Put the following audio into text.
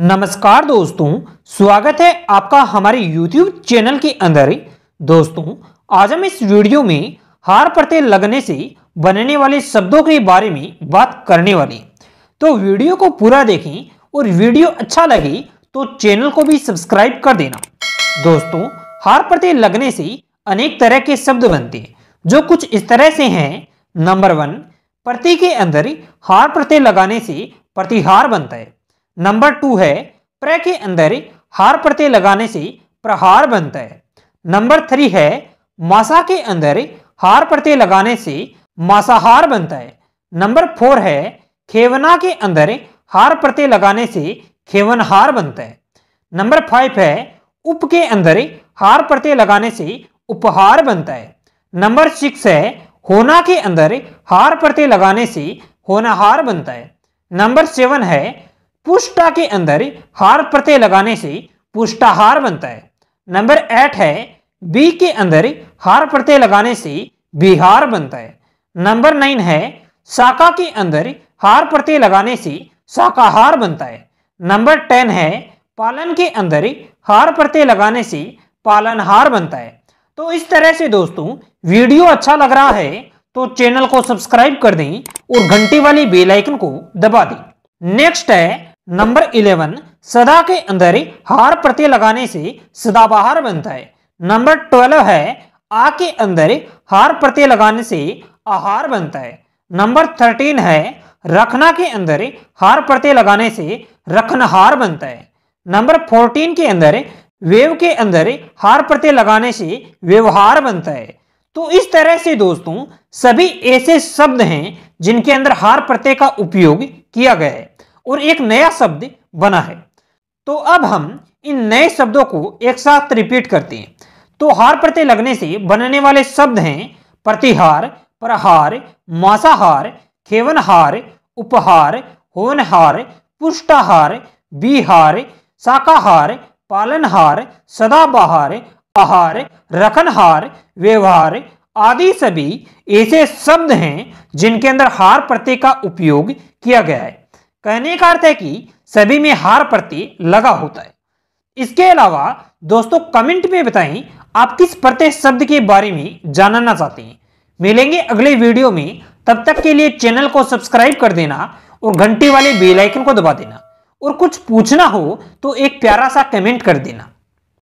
नमस्कार दोस्तों स्वागत है आपका हमारे YouTube चैनल के अंदर दोस्तों आज हम इस वीडियो में हार पड़ते लगने से बनने वाले शब्दों के बारे में बात करने वाले तो वीडियो को पूरा देखें और वीडियो अच्छा लगे तो चैनल को भी सब्सक्राइब कर देना दोस्तों हार पड़ते लगने से अनेक तरह के शब्द बनते हैं जो कुछ इस तरह से हैं नंबर वन प्रति के अंदर हार प्रत्यय लगाने से प्रतिहार बनता है नंबर टू है प्र के अंदर हार प्रत्यय लगाने से प्रहार बनता है नंबर थ्री है मासा के अंदर हार प्रत्यय लगाने से मासाहार बनता है नंबर फोर है खेवना के अंदर हार प्रत्यय लगाने से खेवनहार बनता है नंबर फाइव है उप के अंदर हार प्रत्यय लगाने से उपहार बनता है नंबर सिक्स है होना के अंदर हार प्रत्यय लगाने से होनाहार बनता है नंबर सेवन है पुष्टा के अंदर हार प्रत्यय लगाने से पुष्टाहार बनता है नंबर एट है बी के अंदर हार प्रत्यय लगाने से बिहार बनता है नंबर नाइन है शाखा के अंदर हार प्रत्यय लगाने से शाकाहार बनता है नंबर टेन है पालन के अंदर हार प्रत्यय लगाने से पालनहार बनता है तो इस तरह से दोस्तों वीडियो अच्छा लग रहा है तो चैनल को सब्सक्राइब कर दें और घंटी वाली बेल आइकन को दबा दें नेक्स्ट है नंबर इलेवन सदा के अंदर हार प्रत्यय लगाने से सदाबहार बनता है नंबर ट्वेल्व है आ के अंदर हार प्रत्यय लगाने से आहार बनता है नंबर थर्टीन है रखना के अंदर हार प्रत्यय लगाने से रखनहार बनता है नंबर फोर्टीन के अंदर वेव के अंदर हार प्रत्यय लगाने से व्यवहार बनता है तो इस तरह से दोस्तों सभी ऐसे शब्द हैं जिनके अंदर हार प्रत्यय का उपयोग किया गया है और एक नया शब्द बना है तो अब हम इन नए शब्दों को एक साथ रिपीट करते हैं तो हार प्रत्यय लगने से बनने वाले शब्द हैं प्रतिहार प्रहार मांसाहार खेवनहार उपहार होनहार पुष्टाहार बिहार शाकाहार पालनहार सदाबहार आहार रखनहार व्यवहार आदि सभी ऐसे शब्द हैं जिनके अंदर हार प्रत्यय का उपयोग किया गया है कहने का अर्थ है कि सभी में हार प्रति लगा होता है इसके अलावा दोस्तों कमेंट में बताएं आप किस प्रत्यय शब्द के बारे में जानना चाहते हैं मिलेंगे अगले वीडियो में तब तक के लिए चैनल को सब्सक्राइब कर देना और घंटे वाले बेल आइकन को दबा देना और कुछ पूछना हो तो एक प्यारा सा कमेंट कर देना